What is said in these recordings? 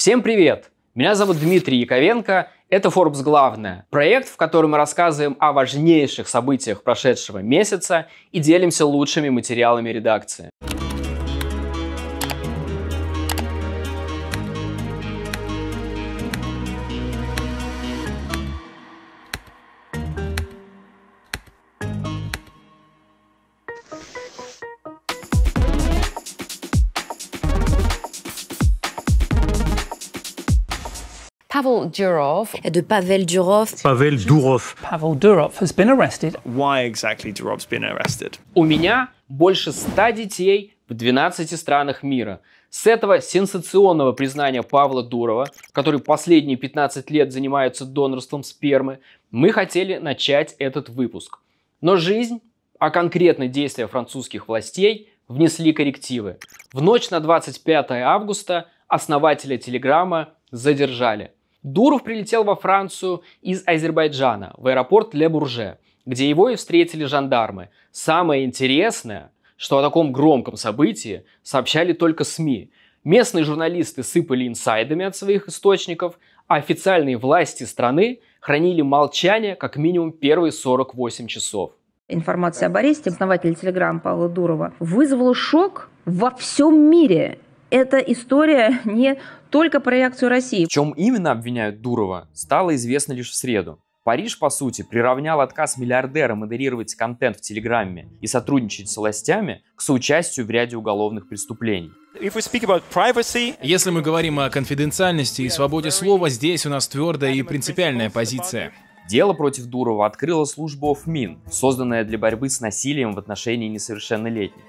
Всем привет! Меня зовут Дмитрий Яковенко, это Forbes «Главное», проект, в котором мы рассказываем о важнейших событиях прошедшего месяца и делимся лучшими материалами редакции. Durov. De Pavel Durov. Pavel Durov. Pavel Durov has been arrested. Why exactly Durov's been arrested? У меня больше ста детей в 12 странах мира. С этого сенсационного признания Павла Дурова, который последние 15 лет занимается донорством спермы, мы хотели начать этот выпуск. Но жизнь, а конкретно действия французских властей, внесли коррективы. В ночь на 25 августа основателя Телеграма задержали – Дуров прилетел во Францию из Азербайджана в аэропорт Ле-Бурже, где его и встретили жандармы. Самое интересное, что о таком громком событии сообщали только СМИ. Местные журналисты сыпали инсайдами от своих источников, а официальные власти страны хранили молчание как минимум первые 48 часов. Информация об аресте основателя Телеграм Павла Дурова вызвала шок во всем мире эта история не только про реакцию России. В чем именно обвиняют Дурова, стало известно лишь в среду. Париж, по сути, приравнял отказ миллиардера модерировать контент в Телеграме и сотрудничать с властями к соучастию в ряде уголовных преступлений. Если мы говорим о конфиденциальности и свободе слова, здесь у нас твердая и принципиальная позиция. Дело против Дурова открыла служба ОФМИН, созданная для борьбы с насилием в отношении несовершеннолетних.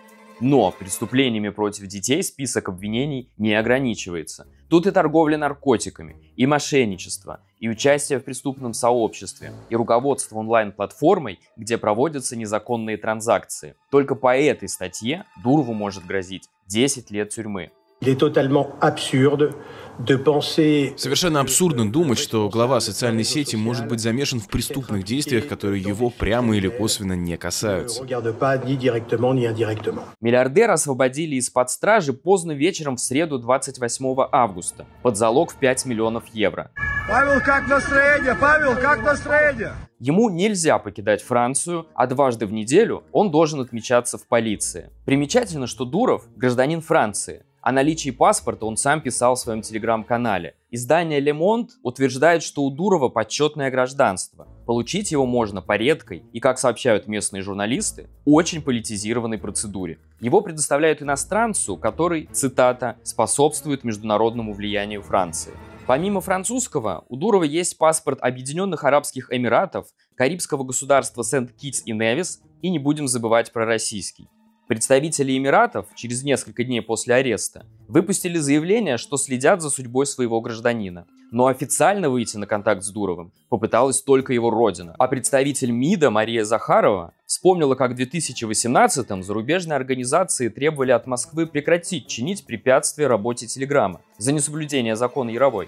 Но преступлениями против детей список обвинений не ограничивается. Тут и торговля наркотиками, и мошенничество, и участие в преступном сообществе, и руководство онлайн-платформой, где проводятся незаконные транзакции. Только по этой статье Дурву может грозить 10 лет тюрьмы. Il est Совершенно абсурдно думать, что глава социальной сети может быть замешан в преступных действиях, которые его прямо или косвенно не касаются. Миллиардера освободили из-под стражи поздно вечером в среду 28 августа под залог в 5 миллионов евро. Павел, как настроение? Павел, как настроение? Ему нельзя покидать Францию, а дважды в неделю он должен отмечаться в полиции. Примечательно, что Дуров – гражданин Франции, о наличии паспорта он сам писал в своем телеграм-канале. Издание «Лемонт» утверждает, что у Дурова почетное гражданство. Получить его можно по редкой и, как сообщают местные журналисты, очень политизированной процедуре. Его предоставляют иностранцу, который, цитата, «способствует международному влиянию Франции». Помимо французского, у Дурова есть паспорт Объединенных Арабских Эмиратов, Карибского государства Сент-Китс и Невис, и не будем забывать про российский. Представители Эмиратов через несколько дней после ареста выпустили заявление, что следят за судьбой своего гражданина. Но официально выйти на контакт с Дуровым попыталась только его родина. А представитель МИДа Мария Захарова вспомнила, как в 2018-м зарубежные организации требовали от Москвы прекратить чинить препятствия работе Телеграма за несоблюдение закона Яровой.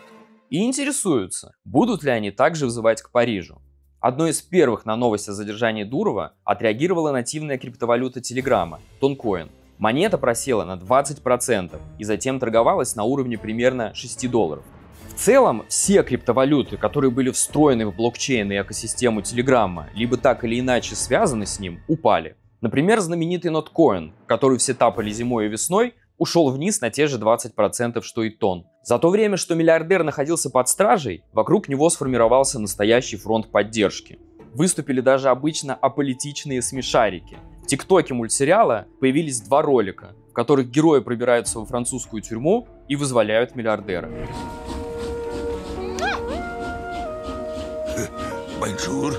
И интересуются, будут ли они также вызывать к Парижу. Одной из первых на новость о задержании Дурова отреагировала нативная криптовалюта Телеграма – Тонкоин. Монета просела на 20% и затем торговалась на уровне примерно 6 долларов. В целом, все криптовалюты, которые были встроены в блокчейн и экосистему Телеграмма, либо так или иначе связаны с ним, упали. Например, знаменитый Notcoin, который все тапали зимой и весной, ушел вниз на те же 20%, что и тон. За то время, что миллиардер находился под стражей, вокруг него сформировался настоящий фронт поддержки. Выступили даже обычно аполитичные смешарики. В тиктоке мультсериала появились два ролика, в которых герои пробираются во французскую тюрьму и вызволяют миллиардера. Бонжур.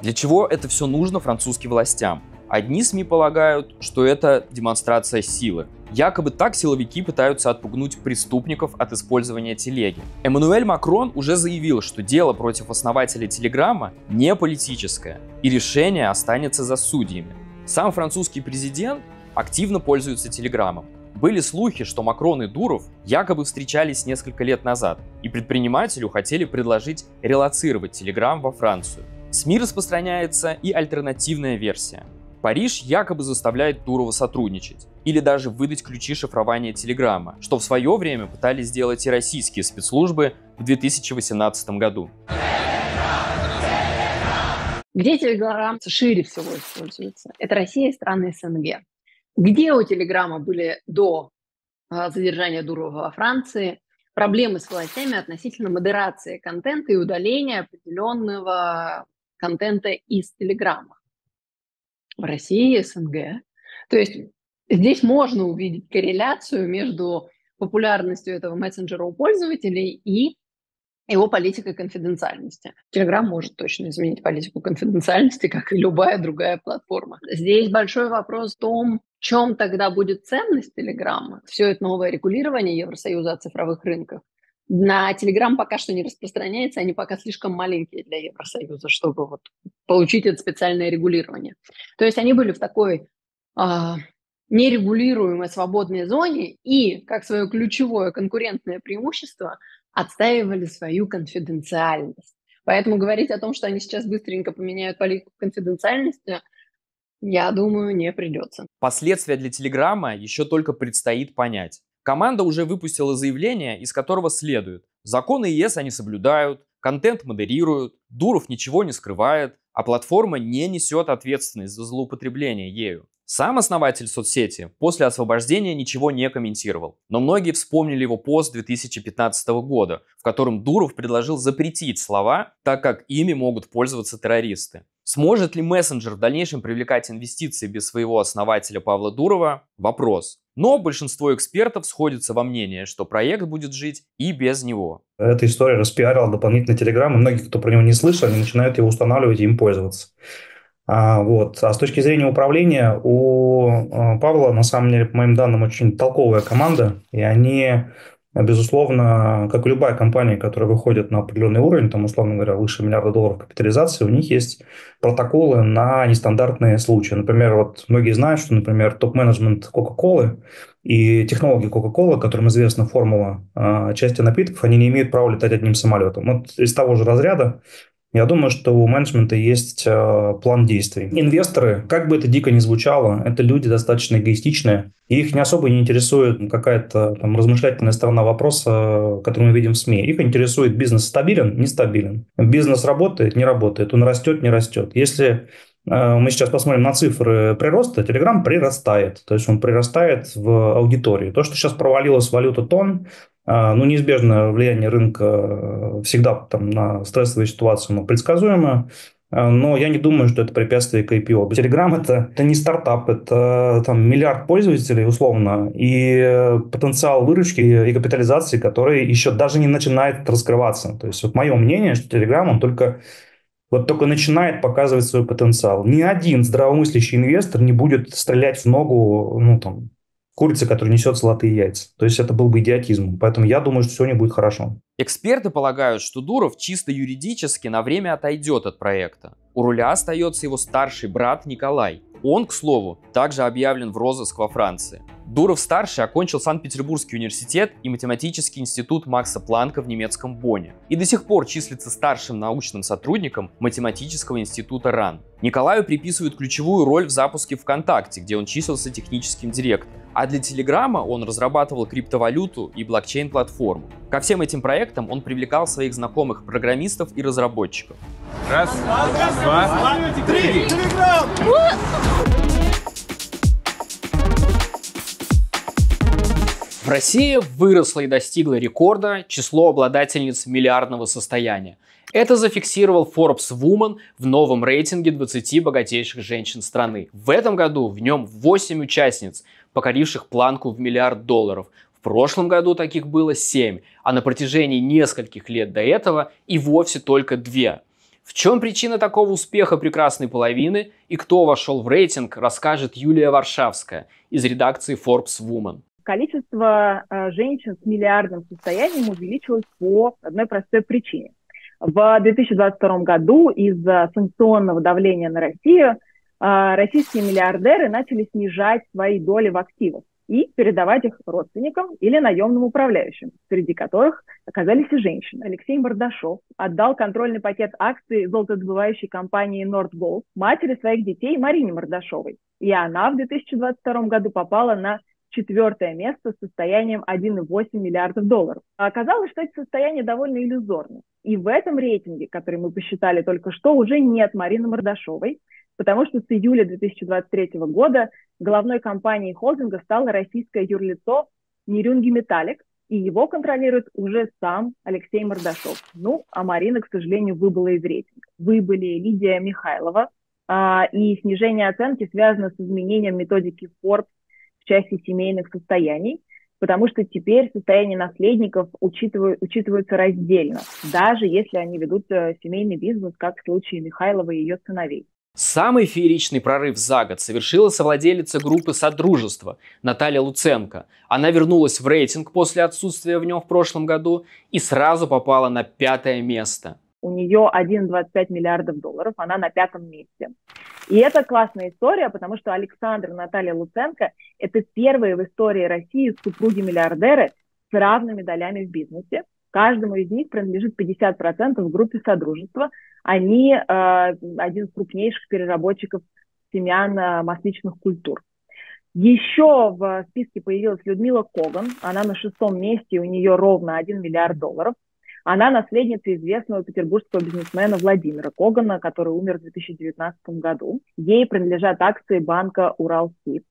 Для чего это все нужно французским властям? Одни СМИ полагают, что это демонстрация силы, Якобы так силовики пытаются отпугнуть преступников от использования телеги. Эммануэль Макрон уже заявил, что дело против основателя Телеграма не политическое, и решение останется за судьями. Сам французский президент активно пользуется Телеграмом. Были слухи, что Макрон и Дуров якобы встречались несколько лет назад, и предпринимателю хотели предложить релацировать Телеграм во Францию. СМИ распространяется и альтернативная версия. Париж якобы заставляет Турова сотрудничать или даже выдать ключи шифрования Телеграма, что в свое время пытались сделать и российские спецслужбы в 2018 году. Где Телеграм шире всего используется? Это Россия и страны СНГ. Где у Телеграма были до а, задержания Дурова во Франции проблемы с властями относительно модерации контента и удаления определенного контента из Телеграма? в России, СНГ. То есть здесь можно увидеть корреляцию между популярностью этого мессенджера у пользователей и его политикой конфиденциальности. Telegram может точно изменить политику конфиденциальности, как и любая другая платформа. Здесь большой вопрос в том, в чем тогда будет ценность Телеграма. Все это новое регулирование Евросоюза о цифровых рынках на Telegram пока что не распространяется, они пока слишком маленькие для Евросоюза, чтобы вот получить это специальное регулирование. То есть они были в такой э, нерегулируемой свободной зоне и, как свое ключевое конкурентное преимущество, отстаивали свою конфиденциальность. Поэтому говорить о том, что они сейчас быстренько поменяют политику конфиденциальности, я думаю, не придется. Последствия для Телеграма еще только предстоит понять. Команда уже выпустила заявление, из которого следует. Законы ЕС они соблюдают, контент модерируют, Дуров ничего не скрывает, а платформа не несет ответственность за злоупотребление ею. Сам основатель соцсети после освобождения ничего не комментировал, но многие вспомнили его пост 2015 года, в котором Дуров предложил запретить слова, так как ими могут пользоваться террористы. Сможет ли мессенджер в дальнейшем привлекать инвестиции без своего основателя Павла Дурова? Вопрос. Но большинство экспертов сходится во мнении, что проект будет жить и без него. Эта история распиарила дополнительно Телеграм, и многие, кто про него не слышал, они начинают его устанавливать и им пользоваться. А, вот. А с точки зрения управления у а, Павла, на самом деле, по моим данным, очень толковая команда, и они, безусловно, как и любая компания, которая выходит на определенный уровень, там, условно говоря, выше миллиарда долларов капитализации, у них есть протоколы на нестандартные случаи. Например, вот многие знают, что, например, топ-менеджмент Кока-Колы и технологии Кока-Кола, которым известна формула а, части напитков, они не имеют права летать одним самолетом. Вот из того же разряда я думаю, что у менеджмента есть э, план действий. Инвесторы, как бы это дико ни звучало, это люди достаточно эгоистичные. И их не особо не интересует какая-то там, размышлятельная сторона вопроса, который мы видим в СМИ. Их интересует бизнес стабилен, нестабилен. Бизнес работает, не работает. Он растет, не растет. Если Э, мы сейчас посмотрим на цифры прироста, Телеграм прирастает. То есть он прирастает в аудитории. То, что сейчас провалилась валюта тон, э, ну, неизбежно влияние рынка э, всегда там, на стрессовые ситуации но предсказуемо. Но я не думаю, что это препятствие к IPO. Telegram это, это не стартап, это там, миллиард пользователей условно, и потенциал выручки и капитализации, который еще даже не начинает раскрываться. То есть вот мое мнение, что Телеграм он только вот только начинает показывать свой потенциал. Ни один здравомыслящий инвестор не будет стрелять в ногу, ну, там, курицы, которая несет золотые яйца. То есть это был бы идиотизм. Поэтому я думаю, что сегодня будет хорошо. Эксперты полагают, что Дуров чисто юридически на время отойдет от проекта. У руля остается его старший брат Николай. Он, к слову, также объявлен в розыск во Франции. Дуров-старший окончил Санкт-Петербургский университет и математический институт Макса Планка в немецком Бонне и до сих пор числится старшим научным сотрудником Математического института РАН. Николаю приписывают ключевую роль в запуске ВКонтакте, где он числился техническим директором. А для Телеграма он разрабатывал криптовалюту и блокчейн-платформу. Ко всем этим проектам он привлекал своих знакомых программистов и разработчиков. Раз, два, три. Телеграм! Россия выросла и достигла рекорда число обладательниц миллиардного состояния. Это зафиксировал Forbes Woman в новом рейтинге 20 богатейших женщин страны. В этом году в нем 8 участниц, покоривших планку в миллиард долларов. В прошлом году таких было 7, а на протяжении нескольких лет до этого и вовсе только 2. В чем причина такого успеха прекрасной половины и кто вошел в рейтинг, расскажет Юлия Варшавская из редакции Forbes Woman количество э, женщин с миллиардным состоянием увеличилось по одной простой причине. В 2022 году из-за санкционного давления на Россию э, российские миллиардеры начали снижать свои доли в активах и передавать их родственникам или наемным управляющим, среди которых оказались и женщины. Алексей Бардашов отдал контрольный пакет акций золотодобывающей компании Nordgold матери своих детей Марине Мордашовой. И она в 2022 году попала на четвертое место с состоянием 1,8 миллиардов долларов. А оказалось, что это состояние довольно иллюзорно. И в этом рейтинге, который мы посчитали только что, уже нет Марины Мордашовой, потому что с июля 2023 года главной компанией холдинга стало российское юрлицо Нерюнги Металлик, и его контролирует уже сам Алексей Мордашов. Ну, а Марина, к сожалению, выбыла из рейтинга. Выбыли Лидия Михайлова, а, и снижение оценки связано с изменением методики Forbes части семейных состояний, потому что теперь состояние наследников учитывают, учитываются раздельно, даже если они ведут э, семейный бизнес, как в случае Михайлова и ее сыновей. Самый фееричный прорыв за год совершила совладелица группы «Содружество» Наталья Луценко. Она вернулась в рейтинг после отсутствия в нем в прошлом году и сразу попала на пятое место. У нее 1,25 миллиардов долларов, она на пятом месте. И это классная история, потому что Александр и Наталья Луценко – это первые в истории России супруги-миллиардеры с равными долями в бизнесе. Каждому из них принадлежит 50% в группе Содружества. Они э, один из крупнейших переработчиков семян э, масличных культур. Еще в списке появилась Людмила Коган. Она на шестом месте, у нее ровно 1 миллиард долларов. Она наследница известного петербургского бизнесмена Владимира Когана, который умер в 2019 году. Ей принадлежат акции банка «Уралсиб».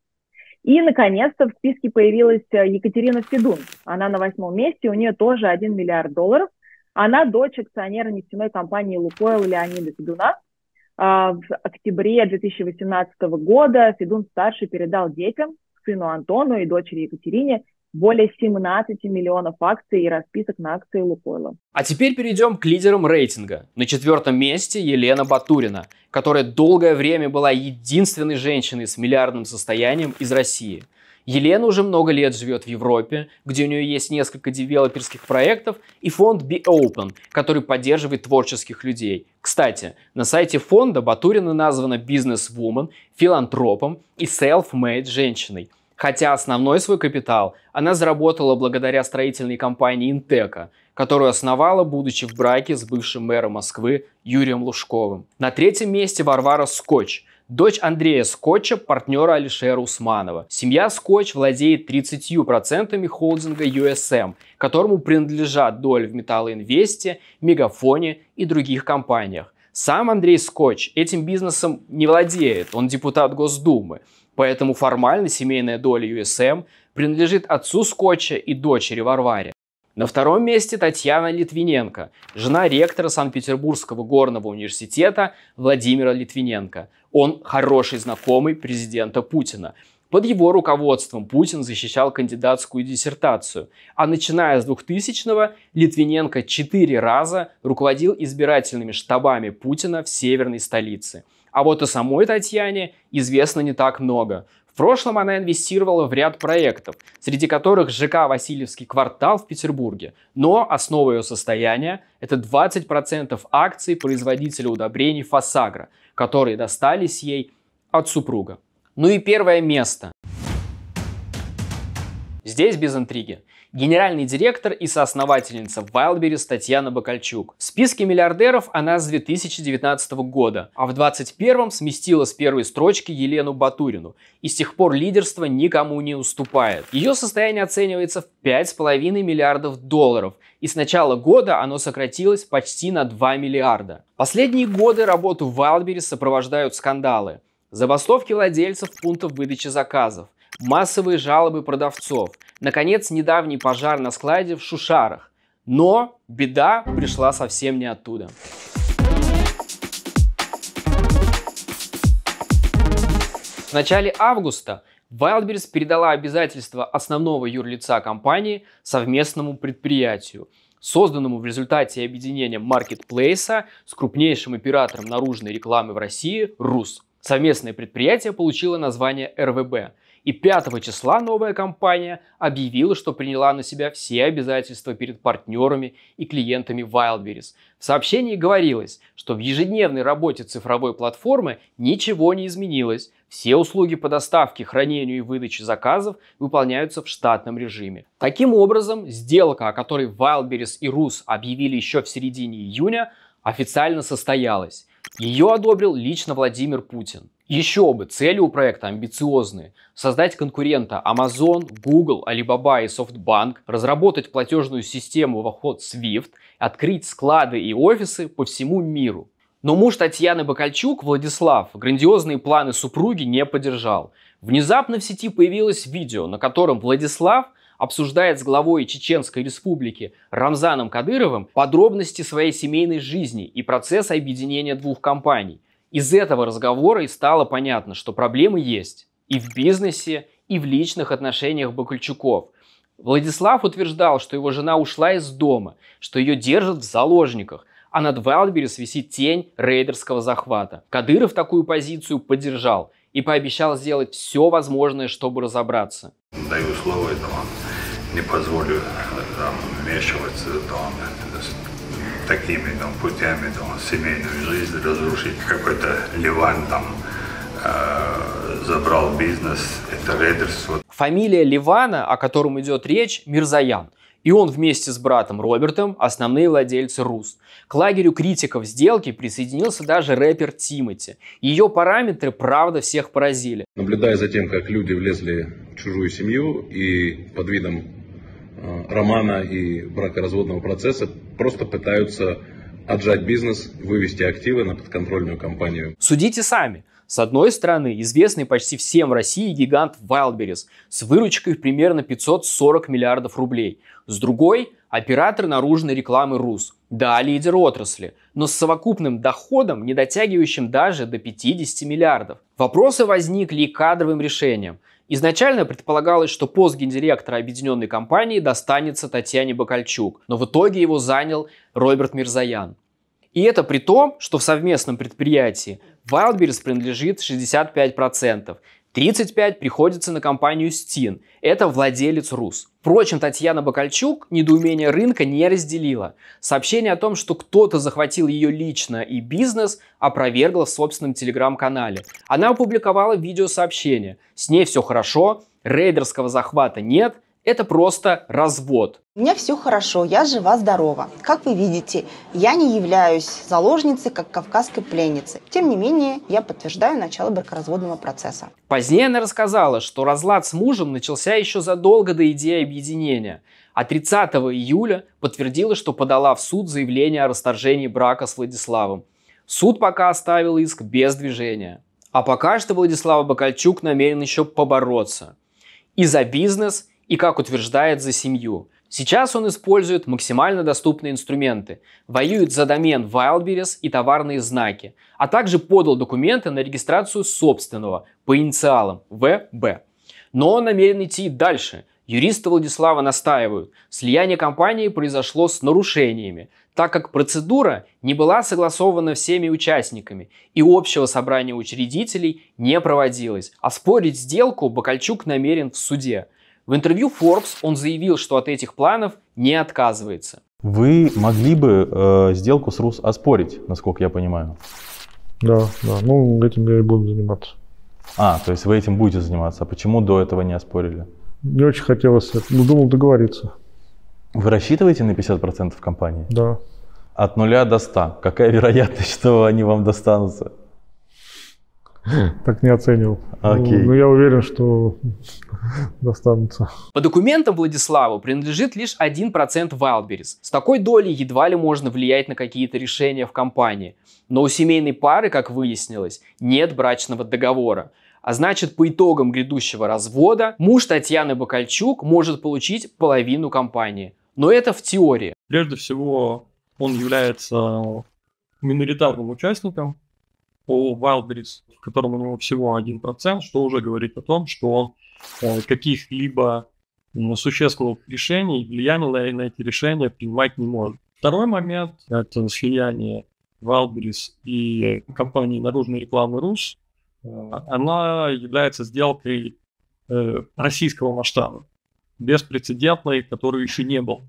И, наконец-то, в списке появилась э, Екатерина Федун. Она на восьмом месте, у нее тоже 1 миллиард долларов. Она дочь акционера нефтяной компании «Лукойл» Леонида Федуна. А, в октябре 2018 года Федун-старший передал детям, сыну Антону и дочери Екатерине, более 17 миллионов акций и расписок на акции Лукойла. А теперь перейдем к лидерам рейтинга. На четвертом месте Елена Батурина, которая долгое время была единственной женщиной с миллиардным состоянием из России. Елена уже много лет живет в Европе, где у нее есть несколько девелоперских проектов и фонд Be Open, который поддерживает творческих людей. Кстати, на сайте фонда Батурина названа бизнес-вумен, филантропом и self-made женщиной – Хотя основной свой капитал она заработала благодаря строительной компании «Интека», которую основала, будучи в браке с бывшим мэром Москвы Юрием Лужковым. На третьем месте Варвара Скотч, дочь Андрея Скотча, партнера Алишера Усманова. Семья Скотч владеет 30% холдинга USM, эм», которому принадлежат доли в Металлоинвесте, Мегафоне и других компаниях. Сам Андрей Скотч этим бизнесом не владеет, он депутат Госдумы, Поэтому формально семейная доля USM эм принадлежит отцу Скотча и дочери Варваре. На втором месте Татьяна Литвиненко, жена ректора Санкт-Петербургского горного университета Владимира Литвиненко. Он хороший знакомый президента Путина. Под его руководством Путин защищал кандидатскую диссертацию, а начиная с 2000-го Литвиненко четыре раза руководил избирательными штабами Путина в северной столице – а вот о самой Татьяне известно не так много. В прошлом она инвестировала в ряд проектов, среди которых ЖК «Васильевский квартал» в Петербурге. Но основа ее состояния – это 20% акций производителя удобрений «Фасагра», которые достались ей от супруга. Ну и первое место. Здесь без интриги. Генеральный директор и соосновательница Wildberries Татьяна Бакальчук. В списке миллиардеров она с 2019 года, а в 2021 сместила с первой строчки Елену Батурину. И с тех пор лидерство никому не уступает. Ее состояние оценивается в 5,5 миллиардов долларов. И с начала года оно сократилось почти на 2 миллиарда. Последние годы работу Wildberries сопровождают скандалы. Забастовки владельцев пунктов выдачи заказов, массовые жалобы продавцов, наконец, недавний пожар на складе в Шушарах. Но беда пришла совсем не оттуда. В начале августа Wildberries передала обязательства основного юрлица компании совместному предприятию, созданному в результате объединения маркетплейса с крупнейшим оператором наружной рекламы в России РУС. Совместное предприятие получило название РВБ и 5 числа новая компания объявила, что приняла на себя все обязательства перед партнерами и клиентами Wildberries. В сообщении говорилось, что в ежедневной работе цифровой платформы ничего не изменилось. Все услуги по доставке, хранению и выдаче заказов выполняются в штатном режиме. Таким образом, сделка, о которой Wildberries и Rus объявили еще в середине июня, официально состоялась. Ее одобрил лично Владимир Путин. Еще бы, цели у проекта амбициозные. Создать конкурента Amazon, Google, Alibaba и SoftBank, разработать платежную систему в оход SWIFT, открыть склады и офисы по всему миру. Но муж Татьяны Бакальчук, Владислав, грандиозные планы супруги не поддержал. Внезапно в сети появилось видео, на котором Владислав – обсуждает с главой Чеченской республики Рамзаном Кадыровым подробности своей семейной жизни и процесс объединения двух компаний. Из этого разговора и стало понятно, что проблемы есть и в бизнесе, и в личных отношениях Бакульчуков. Владислав утверждал, что его жена ушла из дома, что ее держат в заложниках, а над Вайлдберрис висит тень рейдерского захвата. Кадыров такую позицию поддержал и пообещал сделать все возможное, чтобы разобраться. Даю слово этому не позволю э, там, вмешиваться там, такими там, путями там, семейную жизнь разрушить. Какой-то Ливан там э, забрал бизнес, это рейдерство. Фамилия Ливана, о котором идет речь, Мирзаян. И он вместе с братом Робертом – основные владельцы РУС. К лагерю критиков сделки присоединился даже рэпер Тимати. Ее параметры, правда, всех поразили. Наблюдая за тем, как люди влезли в чужую семью и под видом Э, романа и бракоразводного процесса просто пытаются отжать бизнес, вывести активы на подконтрольную компанию. Судите сами. С одной стороны, известный почти всем в России гигант Wildberries с выручкой примерно 540 миллиардов рублей. С другой – оператор наружной рекламы РУС. Да, лидер отрасли, но с совокупным доходом, не дотягивающим даже до 50 миллиардов. Вопросы возникли и кадровым решением – Изначально предполагалось, что пост гендиректора объединенной компании достанется Татьяне Бакальчук, но в итоге его занял Роберт Мирзаян. И это при том, что в совместном предприятии Wildberries принадлежит 65%, 35 приходится на компанию Steam. Это владелец РУС. Впрочем, Татьяна Бакальчук недоумение рынка не разделила. Сообщение о том, что кто-то захватил ее лично и бизнес, опровергла в собственном телеграм-канале. Она опубликовала видеосообщение. С ней все хорошо, рейдерского захвата нет, это просто развод. У меня все хорошо, я жива-здорова. Как вы видите, я не являюсь заложницей, как кавказской пленницы. Тем не менее, я подтверждаю начало бракоразводного процесса. Позднее она рассказала, что разлад с мужем начался еще задолго до идеи объединения, а 30 июля подтвердила, что подала в суд заявление о расторжении брака с Владиславом. Суд пока оставил иск без движения. А пока что Владислава Бакальчук намерен еще побороться. И за бизнес – и, как утверждает, за семью. Сейчас он использует максимально доступные инструменты, воюет за домен Wildberries и товарные знаки, а также подал документы на регистрацию собственного по инициалам ВБ. Но он намерен идти дальше. Юристы Владислава настаивают, слияние компании произошло с нарушениями, так как процедура не была согласована всеми участниками и общего собрания учредителей не проводилось, а спорить сделку Бакальчук намерен в суде – в интервью Forbes он заявил, что от этих планов не отказывается. Вы могли бы э, сделку с РУС оспорить, насколько я понимаю? Да, да. Ну, этим я и буду заниматься. А, то есть вы этим будете заниматься. А почему до этого не оспорили? Не очень хотелось. Ну, думал договориться. Вы рассчитываете на 50% компании? Да. От нуля до 100. Какая вероятность, что они вам достанутся? так не оценивал. Окей. но ну, ну, я уверен, что достанутся. По документам Владиславу принадлежит лишь 1% Wildberries. С такой долей едва ли можно влиять на какие-то решения в компании. Но у семейной пары, как выяснилось, нет брачного договора. А значит, по итогам грядущего развода муж Татьяны Бакальчук может получить половину компании. Но это в теории. Прежде всего, он является миноритарным участником по Wildberries, в котором у него всего 1%, что уже говорит о том, что э, каких-либо существенных решений, влияние на эти решения принимать не может. Второй момент – это слияние Wildberries и компании наружной рекламы РУС. Э, она является сделкой э, российского масштаба, беспрецедентной, который еще не был.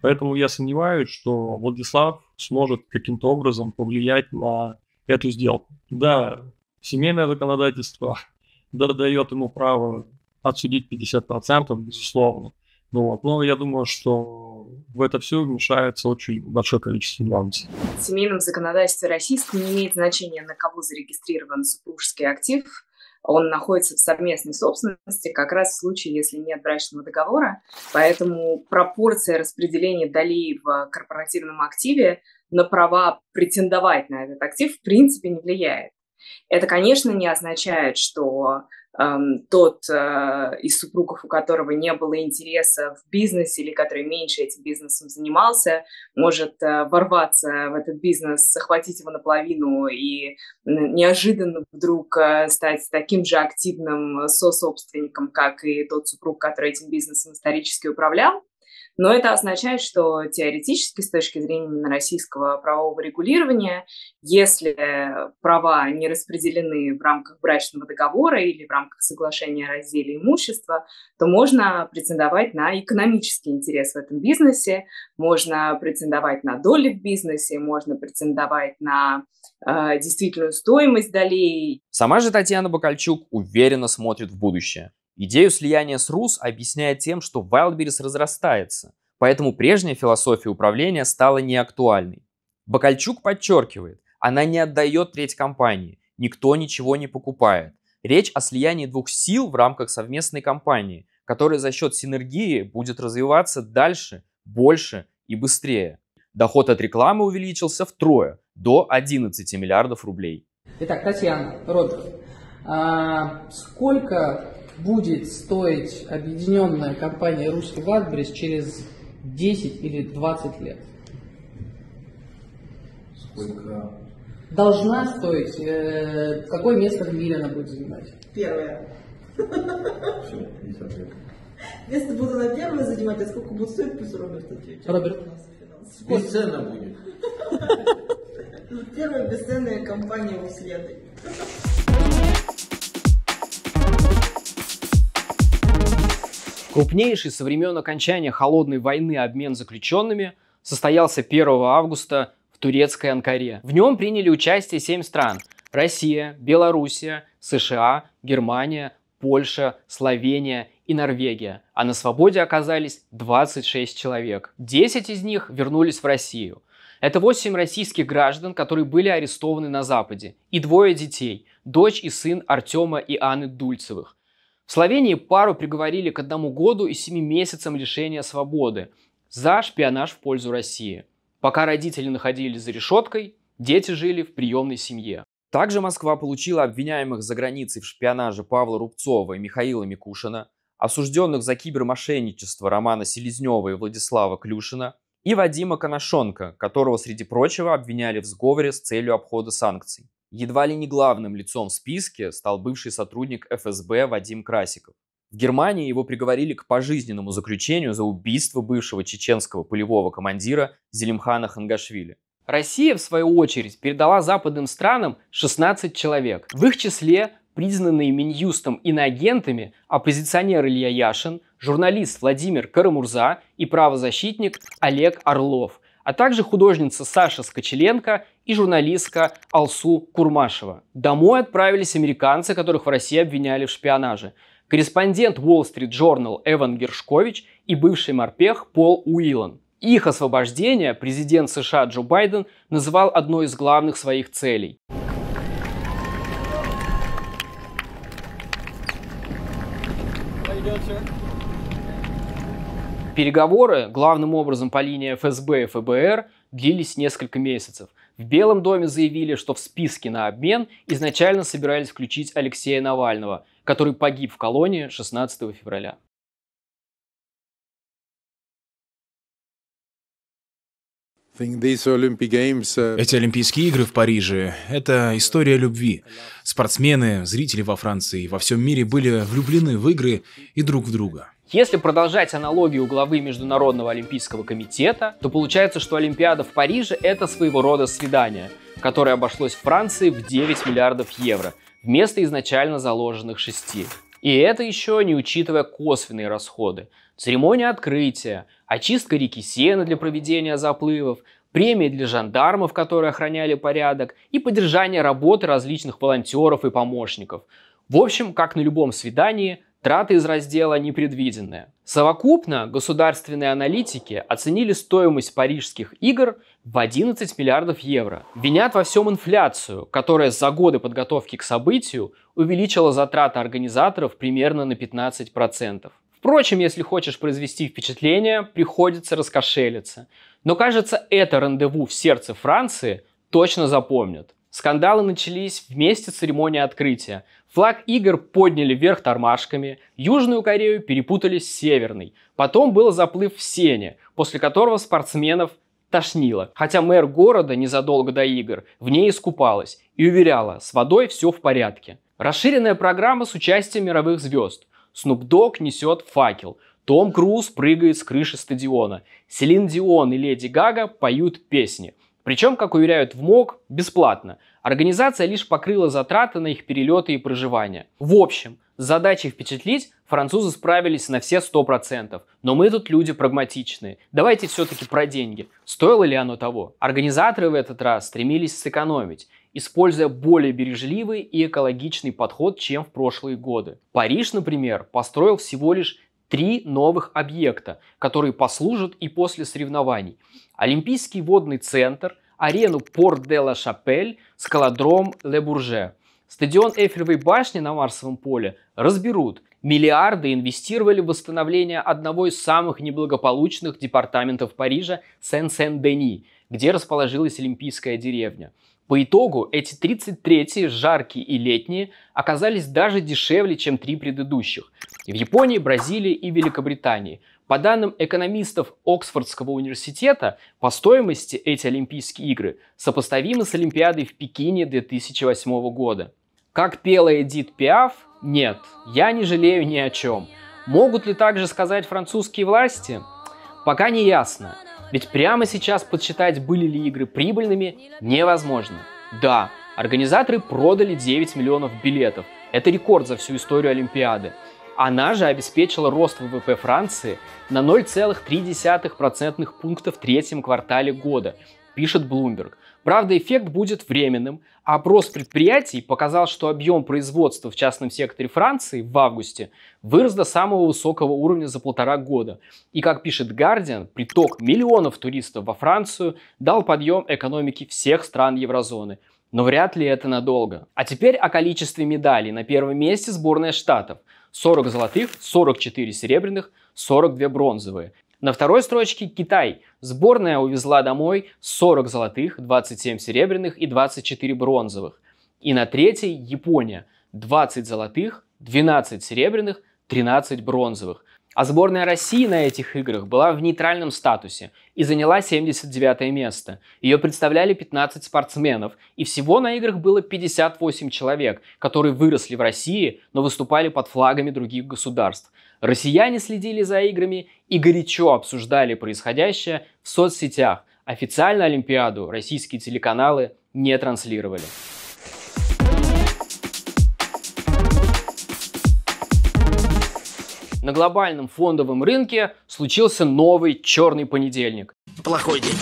Поэтому я сомневаюсь, что Владислав сможет каким-то образом повлиять на эту сделку. Да, семейное законодательство да, дает ему право отсудить 50%, безусловно. Ну вот, но я думаю, что в это все вмешается очень большое количество нюансов. В семейном законодательстве российском не имеет значения, на кого зарегистрирован супружеский актив. Он находится в совместной собственности как раз в случае, если нет брачного договора. Поэтому пропорция распределения долей в корпоративном активе на права претендовать на этот актив в принципе не влияет. Это, конечно, не означает, что эм, тот э, из супругов, у которого не было интереса в бизнесе или который меньше этим бизнесом занимался, может э, ворваться в этот бизнес, захватить его наполовину и неожиданно вдруг э, стать таким же активным сособственником, как и тот супруг, который этим бизнесом исторически управлял. Но это означает, что теоретически, с точки зрения российского правового регулирования, если права не распределены в рамках брачного договора или в рамках соглашения о разделе имущества, то можно претендовать на экономический интерес в этом бизнесе, можно претендовать на доли в бизнесе, можно претендовать на э, действительную стоимость долей. Сама же Татьяна Бакальчук уверенно смотрит в будущее. Идею слияния с РУС объясняет тем, что Wildberries разрастается, поэтому прежняя философия управления стала неактуальной. Бакальчук подчеркивает, она не отдает треть компании, никто ничего не покупает. Речь о слиянии двух сил в рамках совместной компании, которая за счет синергии будет развиваться дальше, больше и быстрее. Доход от рекламы увеличился втрое, до 11 миллиардов рублей. Итак, Татьяна, Роберт, а сколько будет стоить объединенная компания «Русский Ватбрис» через 10 или 20 лет? Сколько? Должна стоить. Э, какое место в мире она будет занимать? Первое. Все, Место буду на первое занимать, а сколько будет стоить, пусть Роберт отвечает. Роберт. Бесценно будет. Первая бесценная компания уследы. Крупнейший со времен окончания Холодной войны обмен заключенными состоялся 1 августа в турецкой Анкаре. В нем приняли участие 7 стран – Россия, Белоруссия, США, Германия, Польша, Словения и Норвегия, а на свободе оказались 26 человек. 10 из них вернулись в Россию. Это 8 российских граждан, которые были арестованы на Западе, и двое детей – дочь и сын Артема и Анны Дульцевых, в Словении пару приговорили к одному году и семи месяцам лишения свободы за шпионаж в пользу России. Пока родители находились за решеткой, дети жили в приемной семье. Также Москва получила обвиняемых за границей в шпионаже Павла Рубцова и Михаила Микушина, осужденных за кибермошенничество Романа Селезнева и Владислава Клюшина и Вадима Коношенко, которого, среди прочего, обвиняли в сговоре с целью обхода санкций. Едва ли не главным лицом в списке стал бывший сотрудник ФСБ Вадим Красиков. В Германии его приговорили к пожизненному заключению за убийство бывшего чеченского полевого командира Зелимхана Хангашвили. Россия, в свою очередь, передала западным странам 16 человек. В их числе признанные Минюстом иноагентами оппозиционер Илья Яшин, журналист Владимир Карамурза и правозащитник Олег Орлов – а также художница Саша Скочеленко и журналистка Алсу Курмашева. Домой отправились американцы, которых в России обвиняли в шпионаже. Корреспондент Wall Street Journal Эван Гершкович и бывший морпех Пол Уилан. Их освобождение президент США Джо Байден называл одной из главных своих целей. How you doing, sir? переговоры, главным образом по линии ФСБ и ФБР, длились несколько месяцев. В Белом доме заявили, что в списке на обмен изначально собирались включить Алексея Навального, который погиб в колонии 16 февраля. Эти Олимпийские игры в Париже — это история любви. Спортсмены, зрители во Франции и во всем мире были влюблены в игры и друг в друга. Если продолжать аналогию главы Международного Олимпийского комитета, то получается, что Олимпиада в Париже – это своего рода свидание, которое обошлось Франции в 9 миллиардов евро, вместо изначально заложенных 6. И это еще не учитывая косвенные расходы. Церемония открытия, очистка реки Сены для проведения заплывов, премии для жандармов, которые охраняли порядок, и поддержание работы различных волонтеров и помощников. В общем, как на любом свидании, траты из раздела непредвиденные. Совокупно государственные аналитики оценили стоимость парижских игр в 11 миллиардов евро. Винят во всем инфляцию, которая за годы подготовки к событию увеличила затраты организаторов примерно на 15%. Впрочем, если хочешь произвести впечатление, приходится раскошелиться. Но кажется, это рандеву в сердце Франции точно запомнят. Скандалы начались вместе с церемонией открытия. Флаг игр подняли вверх тормашками, Южную Корею перепутали с Северной. Потом был заплыв в Сене, после которого спортсменов тошнило. Хотя мэр города незадолго до игр в ней искупалась и уверяла, с водой все в порядке. Расширенная программа с участием мировых звезд. Снуп Дог несет факел. Том Круз прыгает с крыши стадиона. Селин Дион и Леди Гага поют песни. Причем, как уверяют в МОК, бесплатно. Организация лишь покрыла затраты на их перелеты и проживание. В общем, с задачей впечатлить французы справились на все 100%. Но мы тут люди прагматичные. Давайте все-таки про деньги. Стоило ли оно того? Организаторы в этот раз стремились сэкономить используя более бережливый и экологичный подход, чем в прошлые годы. Париж, например, построил всего лишь три новых объекта, которые послужат и после соревнований. Олимпийский водный центр, арену Порт де ла Шапель, скалодром Ле Бурже. Стадион Эйфелевой башни на Марсовом поле разберут. Миллиарды инвестировали в восстановление одного из самых неблагополучных департаментов Парижа Сен-Сен-Дени, где расположилась Олимпийская деревня – по итогу эти 33-е, жаркие и летние, оказались даже дешевле, чем три предыдущих. В Японии, Бразилии и Великобритании. По данным экономистов Оксфордского университета, по стоимости эти Олимпийские игры сопоставимы с Олимпиадой в Пекине 2008 года. Как пела Эдит Пиаф? Нет, я не жалею ни о чем. Могут ли также сказать французские власти? Пока не ясно. Ведь прямо сейчас подсчитать, были ли игры прибыльными, невозможно. Да, организаторы продали 9 миллионов билетов. Это рекорд за всю историю Олимпиады. Она же обеспечила рост ВВП Франции на 0,3% пункта в третьем квартале года, пишет Bloomberg – Правда, эффект будет временным. Опрос предприятий показал, что объем производства в частном секторе Франции в августе вырос до самого высокого уровня за полтора года. И, как пишет Guardian, приток миллионов туристов во Францию дал подъем экономике всех стран еврозоны. Но вряд ли это надолго. А теперь о количестве медалей. На первом месте сборная Штатов. 40 золотых, 44 серебряных, 42 бронзовые. На второй строчке Китай. Сборная увезла домой 40 золотых, 27 серебряных и 24 бронзовых. И на третьей Япония. 20 золотых, 12 серебряных, 13 бронзовых. А сборная России на этих играх была в нейтральном статусе и заняла 79 место. Ее представляли 15 спортсменов, и всего на играх было 58 человек, которые выросли в России, но выступали под флагами других государств. Россияне следили за играми и горячо обсуждали происходящее в соцсетях. Официально Олимпиаду российские телеканалы не транслировали. На глобальном фондовом рынке случился новый черный понедельник. Плохой день.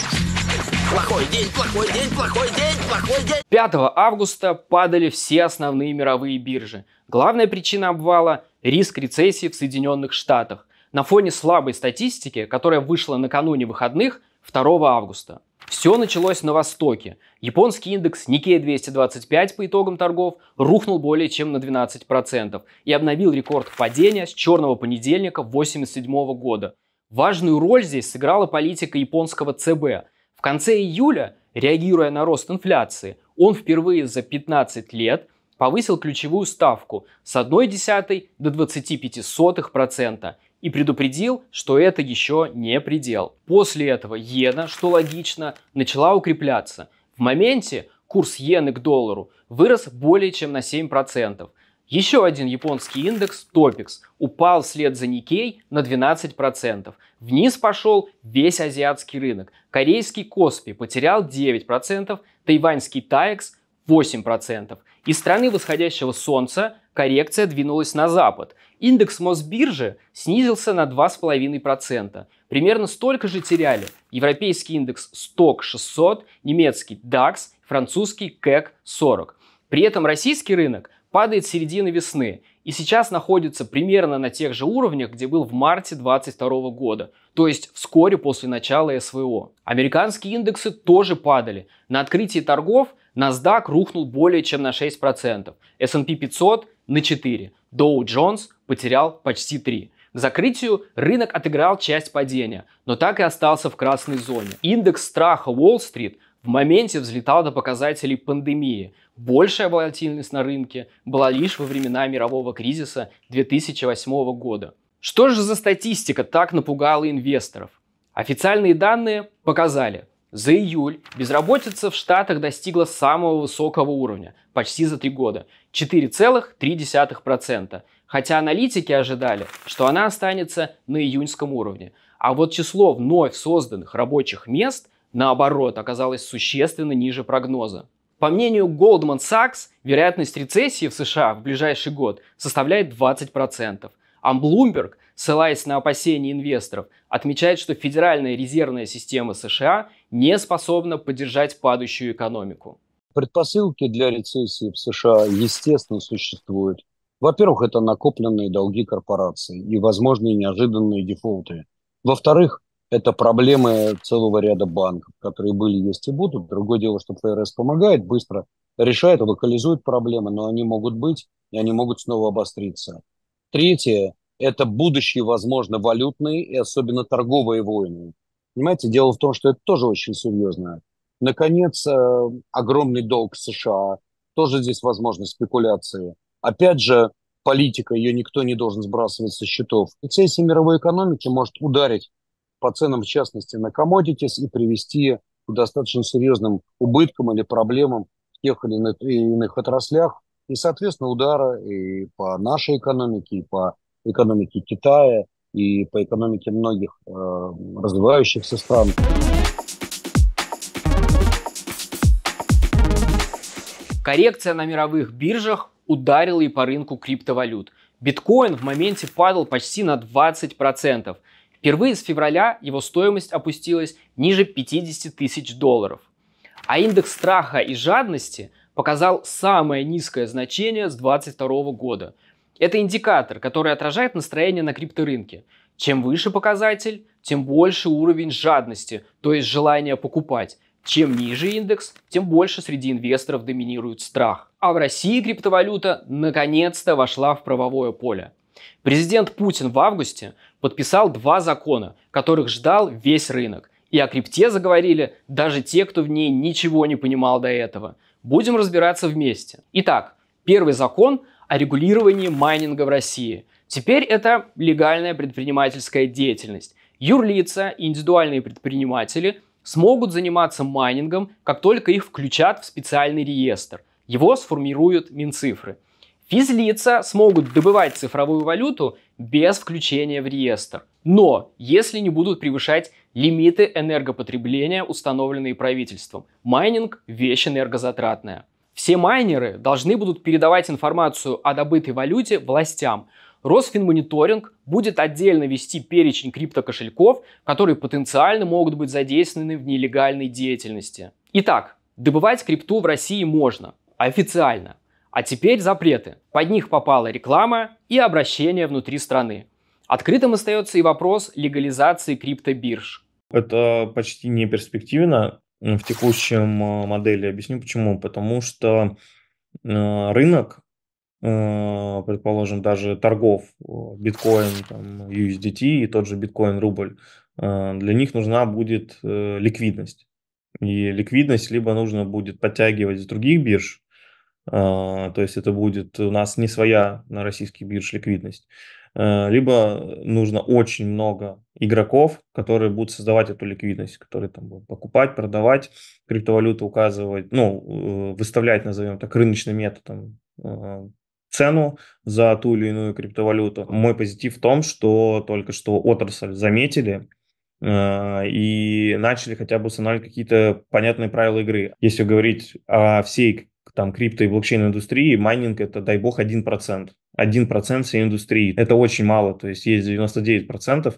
Плохой день, плохой день, плохой день, плохой день. 5 августа падали все основные мировые биржи. Главная причина обвала риск рецессии в Соединенных Штатах на фоне слабой статистики, которая вышла накануне выходных 2 августа. Все началось на Востоке. Японский индекс Nikkei 225 по итогам торгов рухнул более чем на 12% и обновил рекорд падения с черного понедельника 1987 года. Важную роль здесь сыграла политика японского ЦБ. В конце июля, реагируя на рост инфляции, он впервые за 15 лет – повысил ключевую ставку с 0,1 до 25% и предупредил, что это еще не предел. После этого иена, что логично, начала укрепляться. В моменте курс иены к доллару вырос более чем на 7%. Еще один японский индекс Topix упал вслед за Никей на 12%. Вниз пошел весь азиатский рынок. Корейский Коспи потерял 9%, тайваньский Таекс 8%. Из страны восходящего солнца коррекция двинулась на запад. Индекс Мосбиржи снизился на 2,5%. Примерно столько же теряли европейский индекс Сток 600, немецкий DAX, французский CAC 40. При этом российский рынок падает с середины весны и сейчас находится примерно на тех же уровнях, где был в марте 2022 года, то есть вскоре после начала СВО. Американские индексы тоже падали. На открытии торгов NASDAQ рухнул более чем на 6%, S&P 500 на 4%, Dow Jones потерял почти 3%. К закрытию рынок отыграл часть падения, но так и остался в красной зоне. Индекс страха Уолл-стрит в моменте взлетал до показателей пандемии. Большая волатильность на рынке была лишь во времена мирового кризиса 2008 года. Что же за статистика так напугала инвесторов? Официальные данные показали, за июль безработица в Штатах достигла самого высокого уровня, почти за три года, 4,3%, хотя аналитики ожидали, что она останется на июньском уровне. А вот число вновь созданных рабочих мест – наоборот, оказалась существенно ниже прогноза. По мнению Goldman Sachs, вероятность рецессии в США в ближайший год составляет 20%, а Bloomberg, ссылаясь на опасения инвесторов, отмечает, что Федеральная резервная система США не способна поддержать падающую экономику. Предпосылки для рецессии в США, естественно, существуют. Во-первых, это накопленные долги корпораций и возможные неожиданные дефолты. Во-вторых, это проблемы целого ряда банков, которые были, есть и будут. Другое дело, что ФРС помогает, быстро решает, локализует проблемы, но они могут быть, и они могут снова обостриться. Третье – это будущие, возможно, валютные и особенно торговые войны. Понимаете, дело в том, что это тоже очень серьезно. Наконец, э, огромный долг США, тоже здесь возможны спекуляции. Опять же, политика, ее никто не должен сбрасывать со счетов. Рецессия мировой экономики может ударить по ценам, в частности, на commodities, и привести к достаточно серьезным убыткам или проблемам в тех или иных, отраслях, и, соответственно, удара и по нашей экономике, и по экономике Китая, и по экономике многих э, развивающихся стран. Коррекция на мировых биржах ударила и по рынку криптовалют. Биткоин в моменте падал почти на 20%. Впервые с февраля его стоимость опустилась ниже 50 тысяч долларов. А индекс страха и жадности показал самое низкое значение с 2022 года. Это индикатор, который отражает настроение на крипторынке. Чем выше показатель, тем больше уровень жадности, то есть желание покупать. Чем ниже индекс, тем больше среди инвесторов доминирует страх. А в России криптовалюта наконец-то вошла в правовое поле. Президент Путин в августе подписал два закона, которых ждал весь рынок. И о крипте заговорили даже те, кто в ней ничего не понимал до этого. Будем разбираться вместе. Итак, первый закон о регулировании майнинга в России. Теперь это легальная предпринимательская деятельность. Юрлица и индивидуальные предприниматели смогут заниматься майнингом, как только их включат в специальный реестр. Его сформируют Минцифры – Физлица смогут добывать цифровую валюту без включения в реестр, но если не будут превышать лимиты энергопотребления, установленные правительством. Майнинг – вещь энергозатратная. Все майнеры должны будут передавать информацию о добытой валюте властям. Росфинмониторинг будет отдельно вести перечень криптокошельков, которые потенциально могут быть задействованы в нелегальной деятельности. Итак, добывать крипту в России можно. Официально. А теперь запреты. Под них попала реклама и обращение внутри страны. Открытым остается и вопрос легализации криптобирж. Это почти не перспективно в текущем э, модели. Объясню почему. Потому что э, рынок, э, предположим, даже торгов биткоин, там, USDT и тот же биткоин рубль, для них нужна будет ликвидность. И ликвидность либо нужно будет подтягивать с других бирж, а, то есть это будет у нас не своя на российский бирж ликвидность, а, либо нужно очень много игроков, которые будут создавать эту ликвидность, которые там будут покупать, продавать, криптовалюту указывать, ну, э, выставлять, назовем так, рыночным методом а, цену за ту или иную криптовалюту. Мой позитив в том, что только что отрасль заметили, и начали хотя бы устанавливать какие-то понятные правила игры. Если говорить о всей там крипто и блокчейн индустрии, майнинг это, дай бог, 1%. 1% всей индустрии. Это очень мало, то есть есть 99%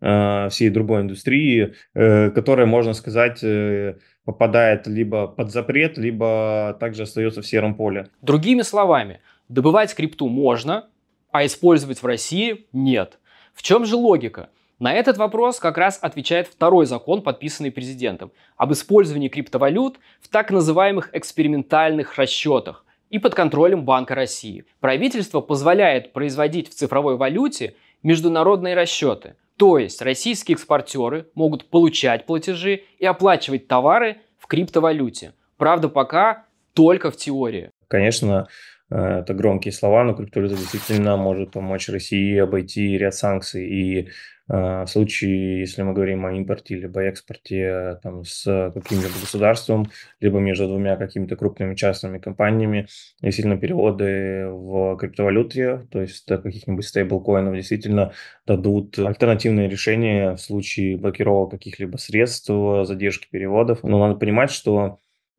э, всей другой индустрии, э, которая, можно сказать, э, попадает либо под запрет, либо также остается в сером поле. Другими словами, добывать крипту можно, а использовать в России нет. В чем же логика? На этот вопрос как раз отвечает второй закон, подписанный президентом, об использовании криптовалют в так называемых экспериментальных расчетах и под контролем Банка России. Правительство позволяет производить в цифровой валюте международные расчеты, то есть российские экспортеры могут получать платежи и оплачивать товары в криптовалюте. Правда, пока только в теории. Конечно, э, это громкие слова, но криптовалюта действительно может помочь России обойти ряд санкций и а, в случае, если мы говорим о импорте либо экспорте там, с каким-либо государством, либо между двумя какими-то крупными частными компаниями, действительно переводы в криптовалюте, то есть каких-нибудь стейблкоинов, действительно дадут альтернативные решения в случае блокировок каких-либо средств, задержки переводов. Но надо понимать, что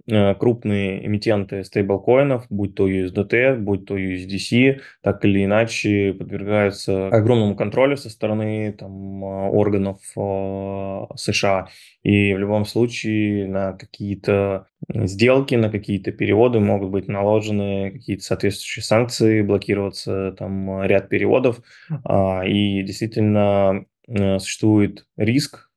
Э, крупные эмитенты стейблкоинов, будь то USDT, будь то USDC, так или иначе подвергаются огромному контролю со стороны там, э, органов э, США. И в любом случае на какие-то сделки, на какие-то переводы могут быть наложены какие-то соответствующие санкции, блокироваться там ряд переводов. А, и действительно существует риск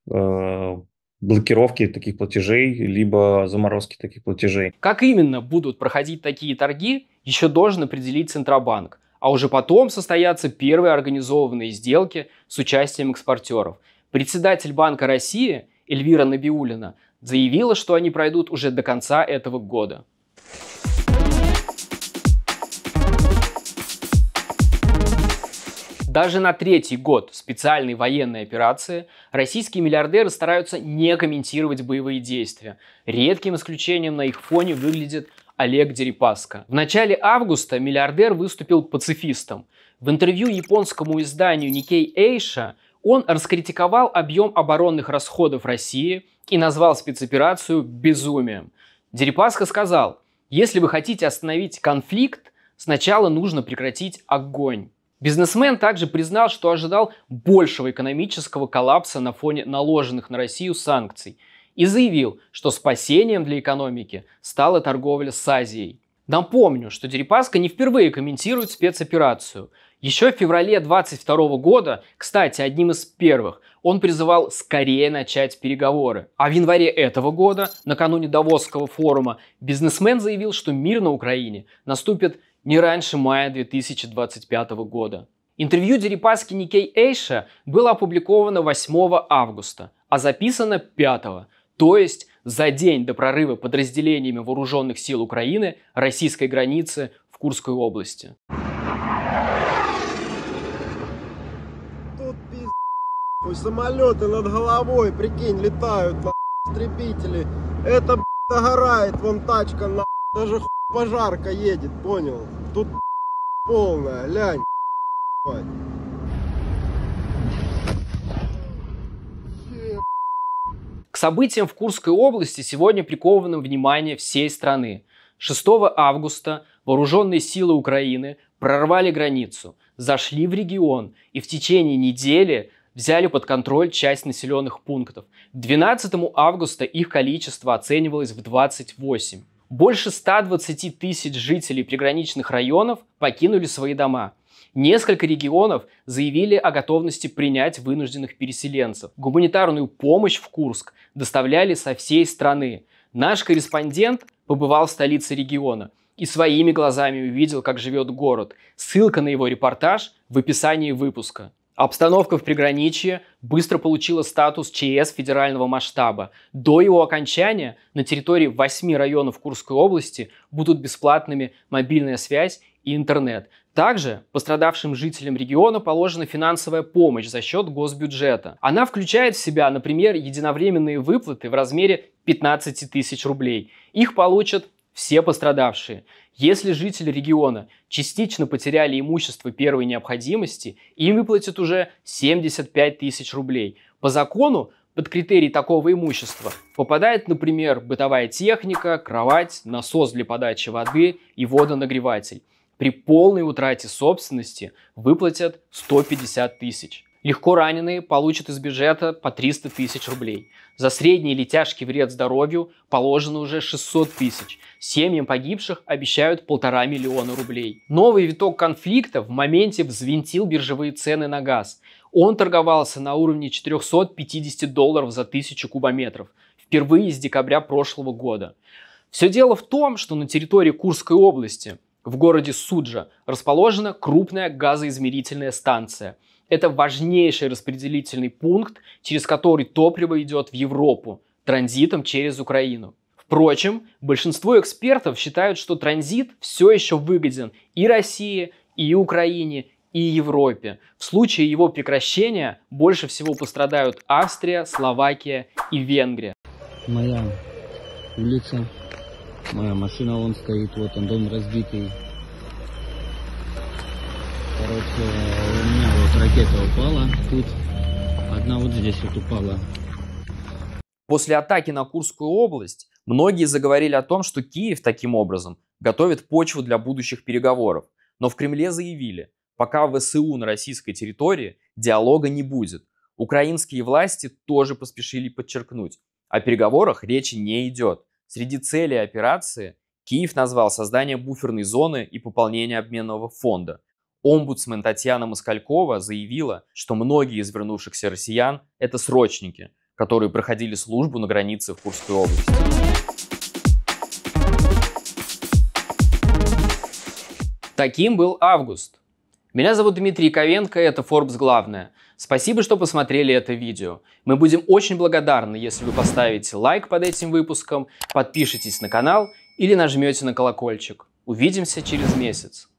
блокировки таких платежей, либо заморозки таких платежей. Как именно будут проходить такие торги, еще должен определить Центробанк, а уже потом состоятся первые организованные сделки с участием экспортеров. Председатель Банка России Эльвира Набиулина заявила, что они пройдут уже до конца этого года. Даже на третий год специальной военной операции российские миллиардеры стараются не комментировать боевые действия. Редким исключением на их фоне выглядит Олег Дерипаска. В начале августа миллиардер выступил пацифистом. В интервью японскому изданию Nikkei Эйша он раскритиковал объем оборонных расходов России и назвал спецоперацию безумием. Дерипаска сказал, если вы хотите остановить конфликт, сначала нужно прекратить огонь. Бизнесмен также признал, что ожидал большего экономического коллапса на фоне наложенных на Россию санкций и заявил, что спасением для экономики стала торговля с Азией. Напомню, что Дерипаска не впервые комментирует спецоперацию. Еще в феврале 22 года, кстати, одним из первых, он призывал скорее начать переговоры. А в январе этого года, накануне Давосского форума, бизнесмен заявил, что мир на Украине наступит не раньше мая 2025 года. Интервью Дерипаски Никей Эйша было опубликовано 8 августа, а записано 5, то есть за день до прорыва подразделениями вооруженных сил Украины российской границы в Курской области. Тут пиздец, самолеты над головой, прикинь, летают, на истребители. Это, б***ь, догорает, вон тачка, на даже Пожарка едет, понял? Тут полная, лянь. К событиям в Курской области сегодня приковано внимание всей страны. 6 августа вооруженные силы Украины прорвали границу, зашли в регион и в течение недели взяли под контроль часть населенных пунктов. 12 августа их количество оценивалось в 28. Больше 120 тысяч жителей приграничных районов покинули свои дома. Несколько регионов заявили о готовности принять вынужденных переселенцев. Гуманитарную помощь в Курск доставляли со всей страны. Наш корреспондент побывал в столице региона и своими глазами увидел, как живет город. Ссылка на его репортаж в описании выпуска. Обстановка в приграничье быстро получила статус ЧС федерального масштаба. До его окончания на территории 8 районов Курской области будут бесплатными мобильная связь и интернет. Также пострадавшим жителям региона положена финансовая помощь за счет госбюджета. Она включает в себя, например, единовременные выплаты в размере 15 тысяч рублей. Их получат все пострадавшие. Если жители региона частично потеряли имущество первой необходимости, им выплатят уже 75 тысяч рублей. По закону под критерий такого имущества попадает, например, бытовая техника, кровать, насос для подачи воды и водонагреватель. При полной утрате собственности выплатят 150 тысяч. Легко раненые получат из бюджета по 300 тысяч рублей. За средний или тяжкий вред здоровью положено уже 600 тысяч. Семьям погибших обещают полтора миллиона рублей. Новый виток конфликта в моменте взвинтил биржевые цены на газ. Он торговался на уровне 450 долларов за тысячу кубометров. Впервые с декабря прошлого года. Все дело в том, что на территории Курской области, в городе Суджа, расположена крупная газоизмерительная станция – это важнейший распределительный пункт, через который топливо идет в Европу транзитом через Украину. Впрочем, большинство экспертов считают, что транзит все еще выгоден и России, и Украине, и Европе. В случае его прекращения больше всего пострадают Австрия, Словакия и Венгрия. Моя улица, моя машина вон стоит, вот он дом разбитый. Короче, у меня ракета упала тут. Одна вот здесь вот упала. После атаки на Курскую область многие заговорили о том, что Киев таким образом готовит почву для будущих переговоров. Но в Кремле заявили, пока ВСУ на российской территории диалога не будет. Украинские власти тоже поспешили подчеркнуть, о переговорах речи не идет. Среди целей операции Киев назвал создание буферной зоны и пополнение обменного фонда, Омбудсмен Татьяна Москалькова заявила, что многие из вернувшихся россиян – это срочники, которые проходили службу на границе в Курской области. Таким был август. Меня зовут Дмитрий Ковенко, и это Forbes Главное. Спасибо, что посмотрели это видео. Мы будем очень благодарны, если вы поставите лайк под этим выпуском, подпишитесь на канал или нажмете на колокольчик. Увидимся через месяц.